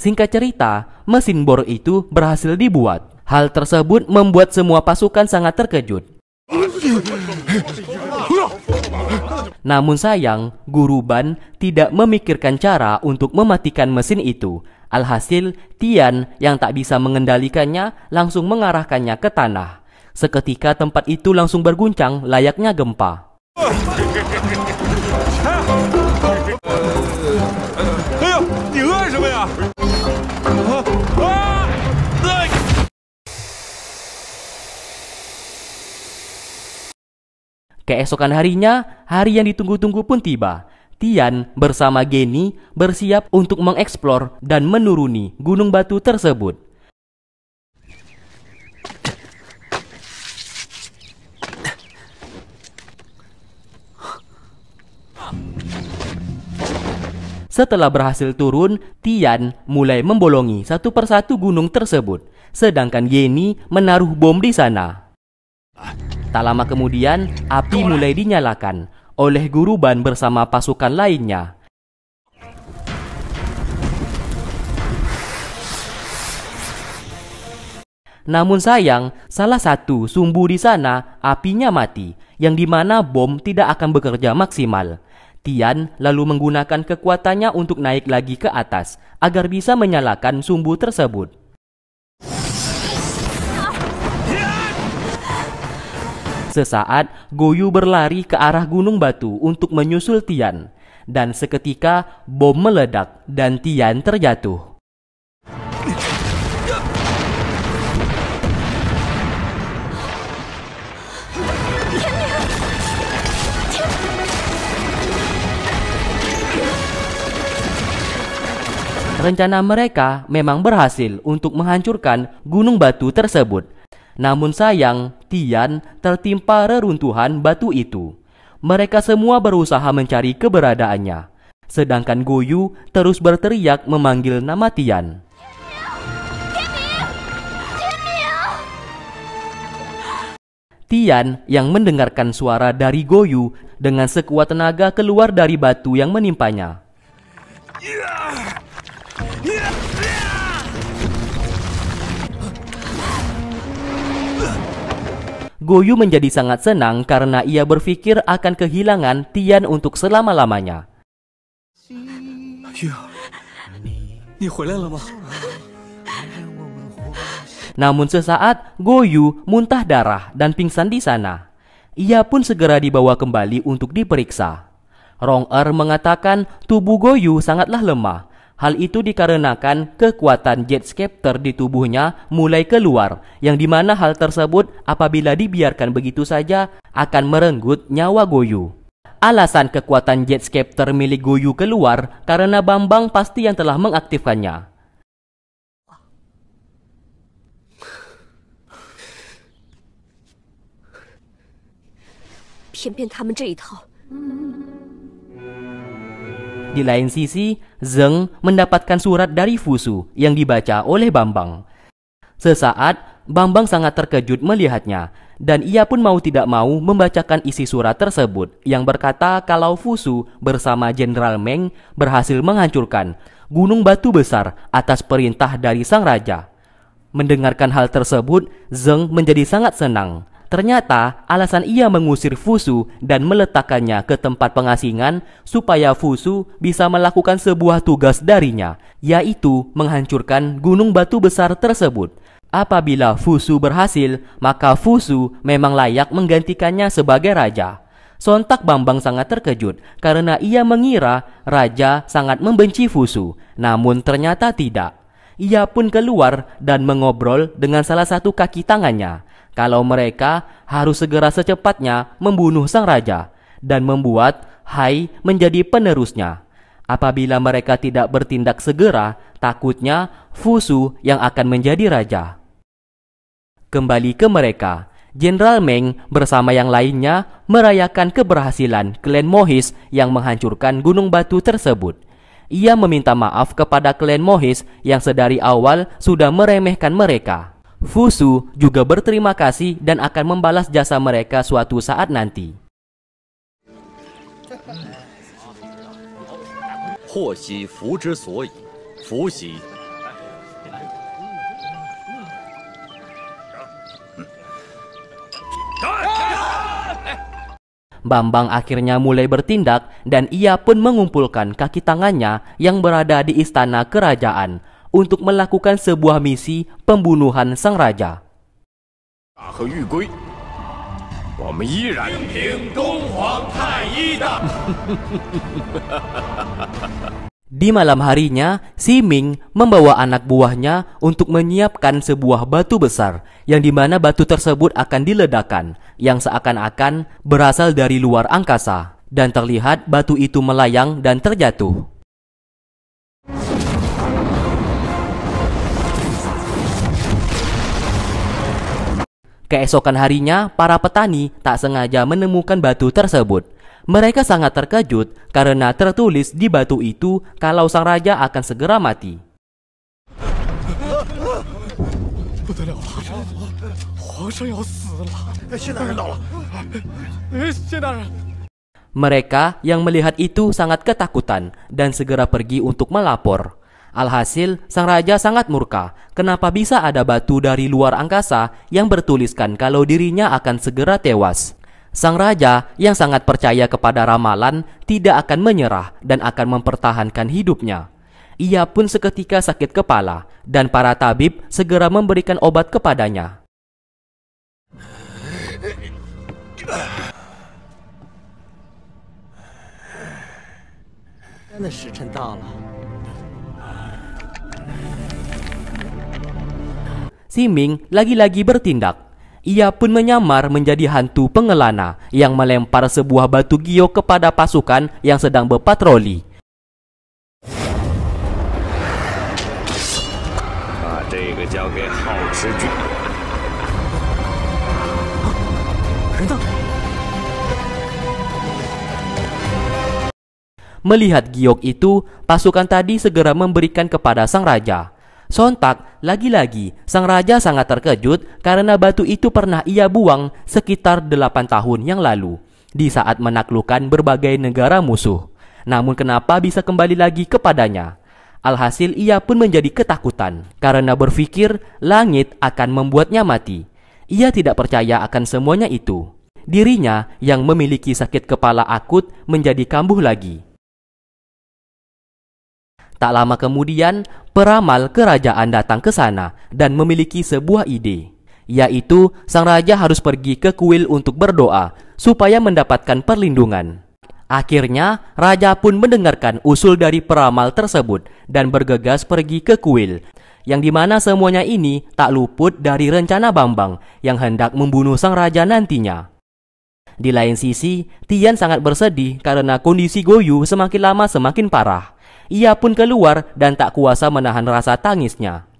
Singkat cerita, mesin bor itu berhasil dibuat. Hal tersebut membuat semua pasukan sangat terkejut. Namun sayang, guru Ban tidak memikirkan cara untuk mematikan mesin itu. Alhasil, Tian yang tak bisa mengendalikannya langsung mengarahkannya ke tanah. Seketika tempat itu langsung berguncang layaknya gempa. Keesokan harinya, hari yang ditunggu-tunggu pun tiba. Tian bersama Geni bersiap untuk mengeksplor dan menuruni gunung batu tersebut. Setelah berhasil turun, Tian mulai membolongi satu persatu gunung tersebut, sedangkan Yeni menaruh bom di sana. Tak lama kemudian, api mulai dinyalakan oleh Guru Ban bersama pasukan lainnya. Namun sayang, salah satu sumbu di sana apinya mati, yang dimana bom tidak akan bekerja maksimal. Tian lalu menggunakan kekuatannya untuk naik lagi ke atas agar bisa menyalakan sumbu tersebut. Sesaat, Goyu berlari ke arah gunung batu untuk menyusul Tian. Dan seketika, bom meledak dan Tian terjatuh. Rencana mereka memang berhasil untuk menghancurkan gunung batu tersebut. Namun sayang, Tian tertimpa reruntuhan batu itu. Mereka semua berusaha mencari keberadaannya. Sedangkan Goyu terus berteriak memanggil nama Tian. Tian yang mendengarkan suara dari Goyu dengan sekuat tenaga keluar dari batu yang menimpanya. Yeah! Goyu menjadi sangat senang karena ia berpikir akan kehilangan Tian untuk selama-lamanya. Namun sesaat, Goyu muntah darah dan pingsan di sana. Ia pun segera dibawa kembali untuk diperiksa. Rong Er mengatakan tubuh Goyu sangatlah lemah Hal itu dikarenakan kekuatan jet scepter di tubuhnya mulai keluar, yang dimana hal tersebut apabila dibiarkan begitu saja akan merenggut nyawa Goyu. Alasan kekuatan jet scepter milik Goyu keluar karena Bambang pasti yang telah mengaktifkannya. pian di lain sisi, Zeng mendapatkan surat dari Fusu yang dibaca oleh Bambang. Sesaat, Bambang sangat terkejut melihatnya dan ia pun mau tidak mau membacakan isi surat tersebut yang berkata kalau Fusu bersama Jenderal Meng berhasil menghancurkan Gunung Batu Besar atas perintah dari Sang Raja. Mendengarkan hal tersebut, Zeng menjadi sangat senang Ternyata alasan ia mengusir Fusu dan meletakkannya ke tempat pengasingan supaya Fusu bisa melakukan sebuah tugas darinya, yaitu menghancurkan gunung batu besar tersebut. Apabila Fusu berhasil, maka Fusu memang layak menggantikannya sebagai raja. Sontak Bambang sangat terkejut karena ia mengira raja sangat membenci Fusu, namun ternyata tidak. Ia pun keluar dan mengobrol dengan salah satu kaki tangannya kalau mereka harus segera secepatnya membunuh sang raja dan membuat Hai menjadi penerusnya. Apabila mereka tidak bertindak segera, takutnya Fusu yang akan menjadi raja. Kembali ke mereka, Jenderal Meng bersama yang lainnya merayakan keberhasilan klan Mohis yang menghancurkan gunung batu tersebut. Ia meminta maaf kepada klan Mohis yang sedari awal sudah meremehkan mereka. Fusu juga berterima kasih dan akan membalas jasa mereka suatu saat nanti. Bambang akhirnya mulai bertindak dan ia pun mengumpulkan kaki tangannya yang berada di istana kerajaan untuk melakukan sebuah misi pembunuhan sang raja. Di malam harinya, Si Ming membawa anak buahnya untuk menyiapkan sebuah batu besar yang dimana batu tersebut akan diledakkan yang seakan-akan berasal dari luar angkasa dan terlihat batu itu melayang dan terjatuh. Keesokan harinya, para petani tak sengaja menemukan batu tersebut. Mereka sangat terkejut karena tertulis di batu itu kalau sang raja akan segera mati. Mereka yang melihat itu sangat ketakutan dan segera pergi untuk melapor. Alhasil, sang raja sangat murka. Kenapa bisa ada batu dari luar angkasa yang bertuliskan kalau dirinya akan segera tewas? Sang raja yang sangat percaya kepada ramalan tidak akan menyerah dan akan mempertahankan hidupnya. Ia pun seketika sakit kepala, dan para tabib segera memberikan obat kepadanya. Si Ming lagi-lagi bertindak. Ia pun menyamar menjadi hantu pengelana yang melempar sebuah batu gio kepada pasukan yang sedang berpatroli. Melihat giok itu, pasukan tadi segera memberikan kepada sang raja. Sontak, lagi-lagi, sang raja sangat terkejut karena batu itu pernah ia buang sekitar delapan tahun yang lalu, di saat menaklukkan berbagai negara musuh. Namun kenapa bisa kembali lagi kepadanya? Alhasil ia pun menjadi ketakutan, karena berpikir langit akan membuatnya mati. Ia tidak percaya akan semuanya itu. Dirinya yang memiliki sakit kepala akut menjadi kambuh lagi. Tak lama kemudian, peramal kerajaan datang ke sana dan memiliki sebuah ide, yaitu sang raja harus pergi ke kuil untuk berdoa supaya mendapatkan perlindungan. Akhirnya, raja pun mendengarkan usul dari peramal tersebut dan bergegas pergi ke kuil, yang dimana semuanya ini tak luput dari rencana Bambang yang hendak membunuh sang raja nantinya. Di lain sisi, Tian sangat bersedih karena kondisi Goyu semakin lama semakin parah. Ia pun keluar dan tak kuasa menahan rasa tangisnya.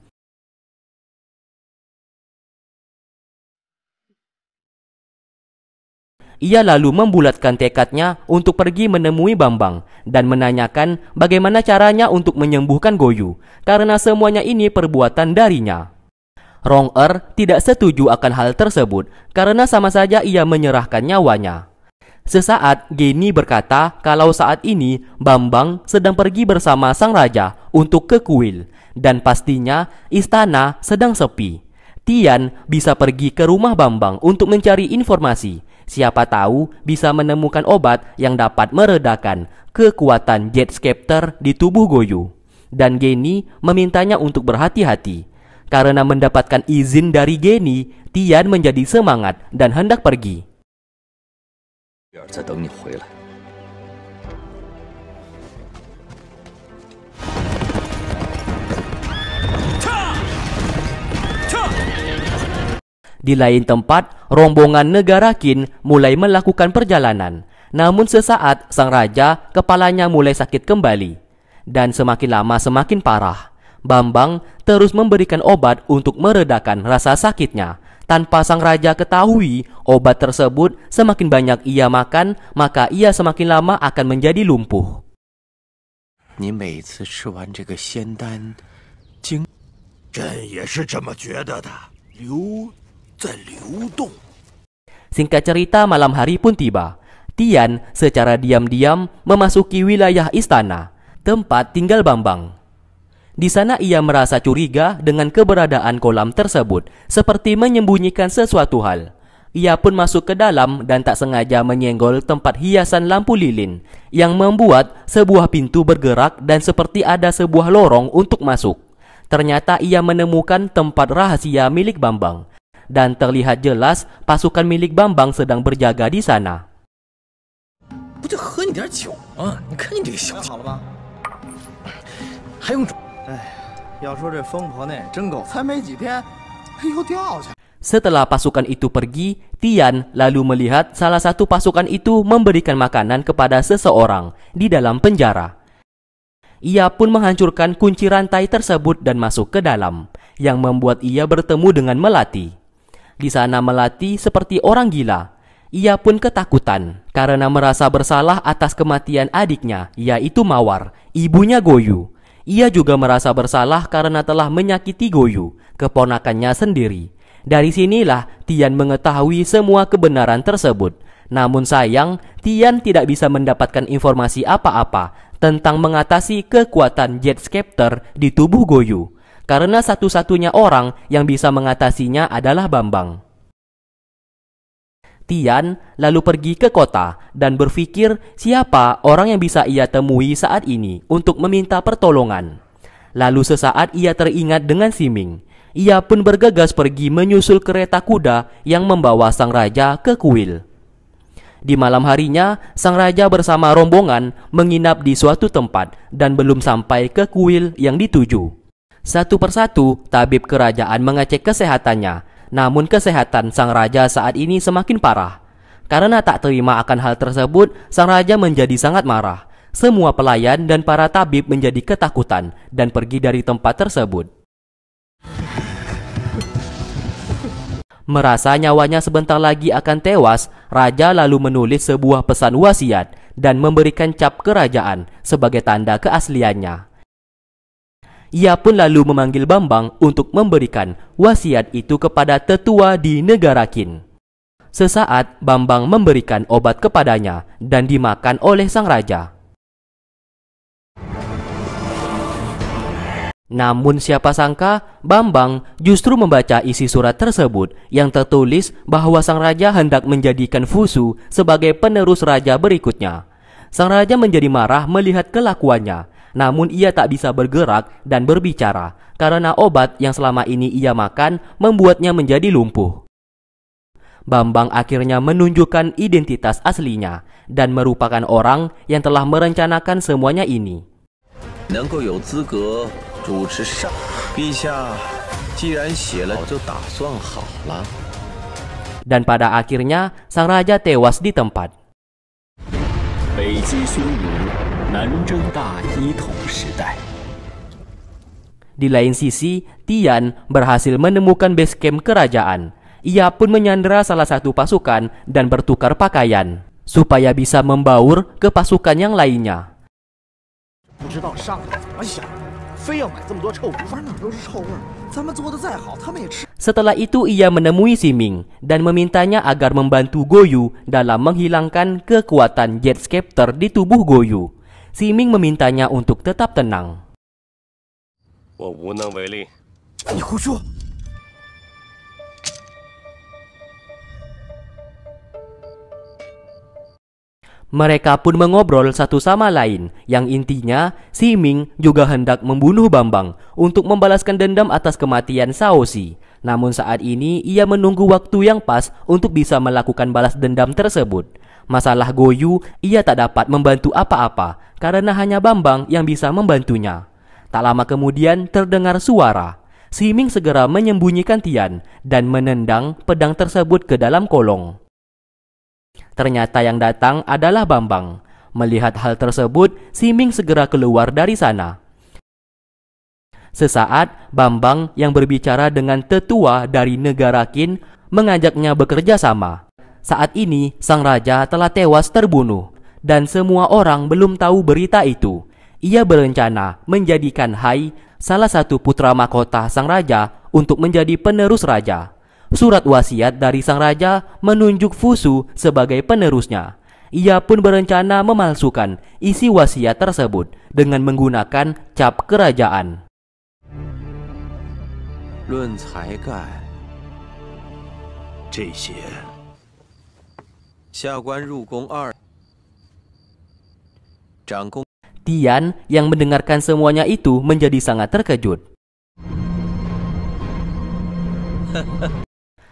Ia lalu membulatkan tekadnya untuk pergi menemui Bambang dan menanyakan bagaimana caranya untuk menyembuhkan Goyu, karena semuanya ini perbuatan darinya. Rong Er tidak setuju akan hal tersebut karena sama saja ia menyerahkan nyawanya. Sesaat Geni berkata kalau saat ini Bambang sedang pergi bersama sang raja untuk ke kuil dan pastinya istana sedang sepi. Tian bisa pergi ke rumah Bambang untuk mencari informasi. Siapa tahu bisa menemukan obat yang dapat meredakan kekuatan jet scepter di tubuh Goyu. Dan Geni memintanya untuk berhati-hati. Karena mendapatkan izin dari Geni, Tian menjadi semangat dan hendak pergi. Di lain tempat, rombongan negara Qin mulai melakukan perjalanan. Namun sesaat, sang raja kepalanya mulai sakit kembali. Dan semakin lama semakin parah. Bambang terus memberikan obat untuk meredakan rasa sakitnya tanpa sang raja ketahui, obat tersebut semakin banyak ia makan, maka ia semakin lama akan menjadi lumpuh. Singkat cerita, malam hari pun tiba. Tian secara diam-diam memasuki wilayah istana, tempat tinggal Bambang. Di sana ia merasa curiga dengan keberadaan kolam tersebut, seperti menyembunyikan sesuatu hal. Ia pun masuk ke dalam dan tak sengaja menyenggol tempat hiasan lampu lilin yang membuat sebuah pintu bergerak dan seperti ada sebuah lorong untuk masuk. Ternyata ia menemukan tempat rahasia milik Bambang dan terlihat jelas pasukan milik Bambang sedang berjaga di sana. Bukan, setelah pasukan itu pergi, Tian lalu melihat salah satu pasukan itu memberikan makanan kepada seseorang di dalam penjara. Ia pun menghancurkan kunci rantai tersebut dan masuk ke dalam, yang membuat ia bertemu dengan Melati. Di sana Melati seperti orang gila. Ia pun ketakutan karena merasa bersalah atas kematian adiknya, yaitu Mawar, ibunya Goyu. Ia juga merasa bersalah karena telah menyakiti Goyu, keponakannya sendiri. Dari sinilah Tian mengetahui semua kebenaran tersebut. Namun sayang, Tian tidak bisa mendapatkan informasi apa-apa tentang mengatasi kekuatan Jet Scepter di tubuh Goyu. Karena satu-satunya orang yang bisa mengatasinya adalah Bambang. Tian lalu pergi ke kota dan berpikir siapa orang yang bisa ia temui saat ini untuk meminta pertolongan. Lalu sesaat ia teringat dengan Siming. Ia pun bergegas pergi menyusul kereta kuda yang membawa sang raja ke kuil. Di malam harinya, sang raja bersama rombongan menginap di suatu tempat dan belum sampai ke kuil yang dituju. Satu persatu, tabib kerajaan mengecek kesehatannya namun kesehatan sang raja saat ini semakin parah. Karena tak terima akan hal tersebut, sang raja menjadi sangat marah. Semua pelayan dan para tabib menjadi ketakutan dan pergi dari tempat tersebut. Merasa nyawanya sebentar lagi akan tewas, raja lalu menulis sebuah pesan wasiat dan memberikan cap kerajaan sebagai tanda keasliannya. Ia pun lalu memanggil Bambang untuk memberikan wasiat itu kepada tetua di negara Kin. Sesaat Bambang memberikan obat kepadanya dan dimakan oleh sang raja. Namun siapa sangka Bambang justru membaca isi surat tersebut yang tertulis bahwa sang raja hendak menjadikan Fusu sebagai penerus raja berikutnya. Sang raja menjadi marah melihat kelakuannya namun ia tak bisa bergerak dan berbicara karena obat yang selama ini ia makan membuatnya menjadi lumpuh. Bambang akhirnya menunjukkan identitas aslinya dan merupakan orang yang telah merencanakan semuanya ini. Dan pada akhirnya sang raja tewas di tempat. 北击匈奴，南征大一统时代。Di lain sisi, Tian berhasil menemukan base camp kerajaan. Ia pun menyandera salah satu pasukan dan bertukar pakaian supaya bisa membaur ke pasukan yang lainnya. Setelah itu ia menemui Si Ming dan memintanya agar membantu Goyu dalam menghilangkan kekuatan Jet Scepter di tubuh Goyu. Si Ming memintanya untuk tetap tenang. 我无能为力。你胡说！Mereka pun mengobrol satu sama lain, yang intinya Si Ming juga hendak membunuh Bambang untuk membalaskan dendam atas kematian Saosi. Namun saat ini ia menunggu waktu yang pas untuk bisa melakukan balas dendam tersebut. Masalah Goyu, ia tak dapat membantu apa-apa karena hanya Bambang yang bisa membantunya. Tak lama kemudian terdengar suara. Si Ming segera menyembunyikan Tian dan menendang pedang tersebut ke dalam kolong. Ternyata yang datang adalah Bambang. Melihat hal tersebut, Siming segera keluar dari sana. Sesaat, Bambang yang berbicara dengan tetua dari negara Kin mengajaknya bekerja sama. Saat ini, sang raja telah tewas terbunuh, dan semua orang belum tahu berita itu. Ia berencana menjadikan Hai, salah satu putra mahkota sang raja, untuk menjadi penerus raja. Surat wasiat dari sang raja menunjuk Fusu sebagai penerusnya. Ia pun berencana memalsukan isi wasiat tersebut dengan menggunakan cap kerajaan. Tian yang mendengarkan semuanya itu menjadi sangat terkejut.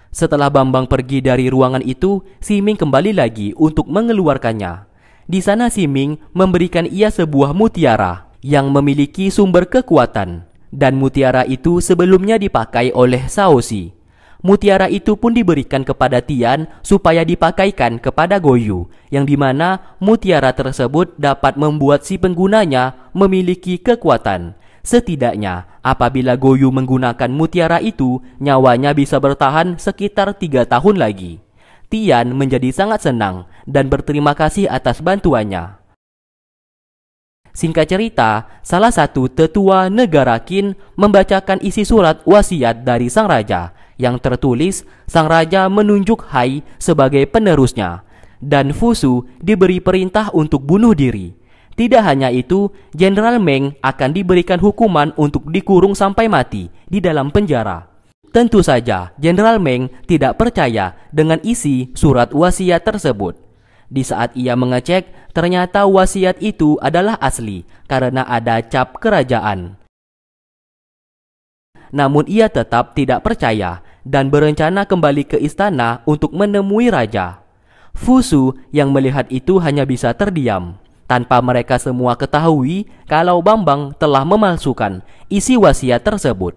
Setelah Bambang pergi dari ruangan itu, Siming kembali lagi untuk mengeluarkannya. Di sana Siming memberikan ia sebuah mutiara yang memiliki sumber kekuatan dan mutiara itu sebelumnya dipakai oleh Saosi. Mutiara itu pun diberikan kepada Tian supaya dipakaikan kepada Goyu, yang dimana mutiara tersebut dapat membuat si penggunanya memiliki kekuatan Setidaknya, apabila Goyu menggunakan mutiara itu, nyawanya bisa bertahan sekitar tiga tahun lagi. Tian menjadi sangat senang dan berterima kasih atas bantuannya. Singkat cerita, salah satu tetua negara Qin membacakan isi surat wasiat dari sang raja yang tertulis sang raja menunjuk Hai sebagai penerusnya dan Fusu diberi perintah untuk bunuh diri tidak hanya itu, Jenderal Meng akan diberikan hukuman untuk dikurung sampai mati di dalam penjara. Tentu saja, Jenderal Meng tidak percaya dengan isi surat wasiat tersebut. Di saat ia mengecek, ternyata wasiat itu adalah asli karena ada cap kerajaan. Namun ia tetap tidak percaya dan berencana kembali ke istana untuk menemui raja. Fusu yang melihat itu hanya bisa terdiam tanpa mereka semua ketahui kalau Bambang telah memalsukan isi wasiat tersebut.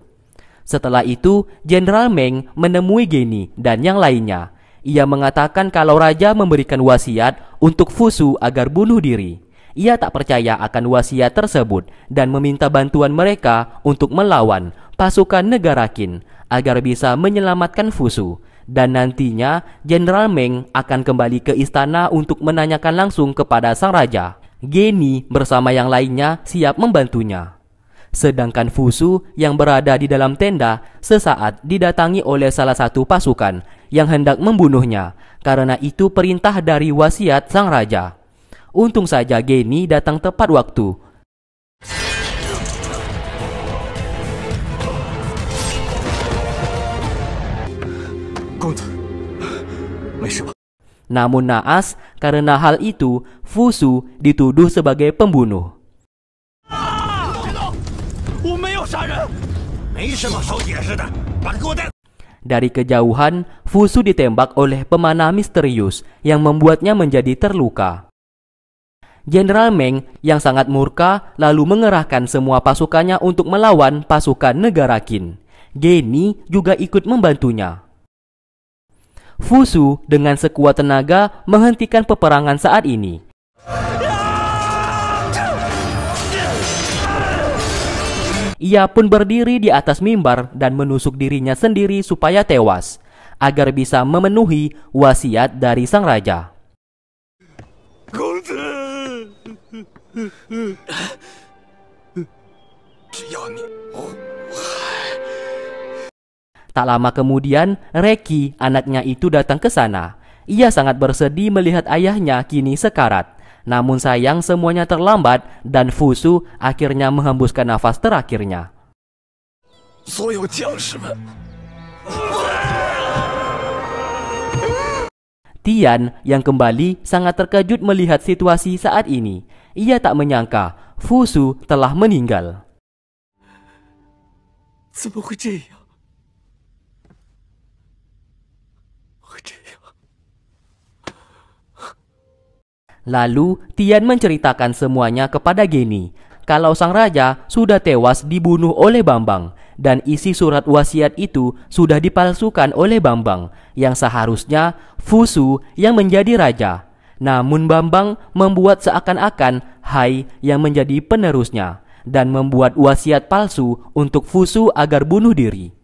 Setelah itu, Jenderal Meng menemui Geni dan yang lainnya. Ia mengatakan kalau raja memberikan wasiat untuk Fusu agar bunuh diri. Ia tak percaya akan wasiat tersebut dan meminta bantuan mereka untuk melawan pasukan negara Qin agar bisa menyelamatkan Fusu dan nantinya Jenderal Meng akan kembali ke istana untuk menanyakan langsung kepada sang raja. Geni bersama yang lainnya siap membantunya. Sedangkan Fusu yang berada di dalam tenda sesaat didatangi oleh salah satu pasukan yang hendak membunuhnya karena itu perintah dari wasiat sang raja. Untung saja Geni datang tepat waktu namun naas karena hal itu, Fusu dituduh sebagai pembunuh. Dari kejauhan, Fusu ditembak oleh pemanah misterius yang membuatnya menjadi terluka. Jenderal Meng yang sangat murka lalu mengerahkan semua pasukannya untuk melawan pasukan negara Qin. Geni juga ikut membantunya. Fusu dengan sekuat tenaga menghentikan peperangan saat ini. Ia pun berdiri di atas mimbar dan menusuk dirinya sendiri supaya tewas, agar bisa memenuhi wasiat dari sang raja. Tak lama kemudian, Reki, anaknya itu datang ke sana. Ia sangat bersedih melihat ayahnya kini sekarat. Namun sayang semuanya terlambat dan Fusu akhirnya menghembuskan nafas terakhirnya. Tian yang kembali sangat terkejut melihat situasi saat ini. Ia tak menyangka Fusu telah meninggal. Lalu Tian menceritakan semuanya kepada Geni kalau sang raja sudah tewas dibunuh oleh Bambang dan isi surat wasiat itu sudah dipalsukan oleh Bambang yang seharusnya Fusu yang menjadi raja. Namun Bambang membuat seakan-akan Hai yang menjadi penerusnya dan membuat wasiat palsu untuk Fusu agar bunuh diri.